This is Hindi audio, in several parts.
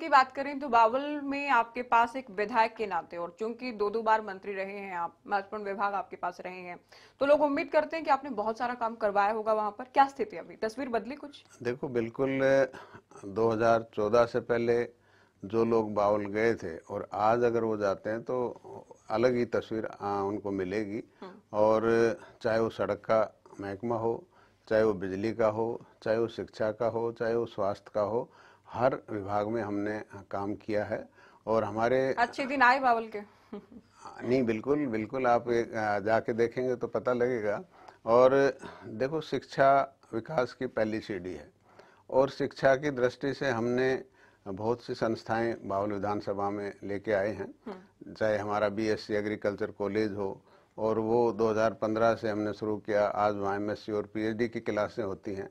की बात करें तो बावल में आपके पास एक विधायक के नाते और चूंकि दो दो बार मंत्री रहे हैं आप महत्वपूर्ण विभाग आपके पास रहे हैं तो लोग उम्मीद करते हैं कि आपने बहुत सारा काम करवाया होगा वहां पर क्या स्थिति अभी तस्वीर बदली कुछ देखो बिल्कुल 2014 से पहले जो लोग बावल गए थे और आज अगर वो जाते हैं तो अलग ही तस्वीर आ, उनको मिलेगी हम्म। और चाहे वो सड़क का महकमा हो चाहे वो बिजली का हो चाहे वो शिक्षा का हो चाहे वो स्वास्थ्य का हो हर विभाग में हमने काम किया है और हमारे अच्छे दिन आए बावल के नहीं बिल्कुल बिल्कुल आप जाके देखेंगे तो पता लगेगा और देखो शिक्षा विकास की पहली सीढ़ी है और शिक्षा की दृष्टि से हमने बहुत सी संस्थाएं बावल विधानसभा में लेके आए हैं चाहे हमारा बीएससी एग्रीकल्चर कॉलेज हो और वो 2015 से हमने शुरू किया आज वहाँ एम और पीएचडी की क्लासें होती हैं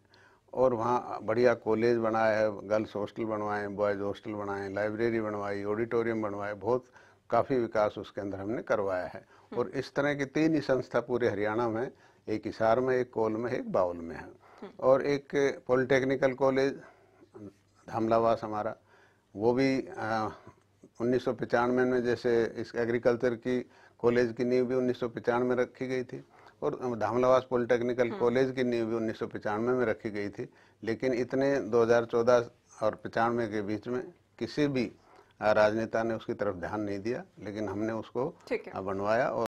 और वहाँ बढ़िया कॉलेज बनाया है गर्ल्स हॉस्टल बनवाए बॉयज़ हॉस्टल बनाए लाइब्रेरी बनवाई ऑडिटोरियम बनवाए बहुत काफ़ी विकास उसके अंदर हमने करवाया है हम्म। और इस तरह की तीन ही संस्था पूरे हरियाणा में एक हिसार में एक कोल में एक बाउल में है हम्म। और एक पॉलिटेक्निकल कॉलेज धामलावास हमारा वो भी उन्नीस में जैसे इस एग्रीकल्चर की कॉलेज की नींव भी उन्नीस में रखी गई थी और धामलावास पॉलिटेक्निकल हाँ। कॉलेज की नींव भी उन्नीस में रखी गई थी लेकिन इतने 2014 और पचानवे के बीच में किसी भी राजनेता ने उसकी तरफ ध्यान नहीं दिया लेकिन हमने उसको बनवाया और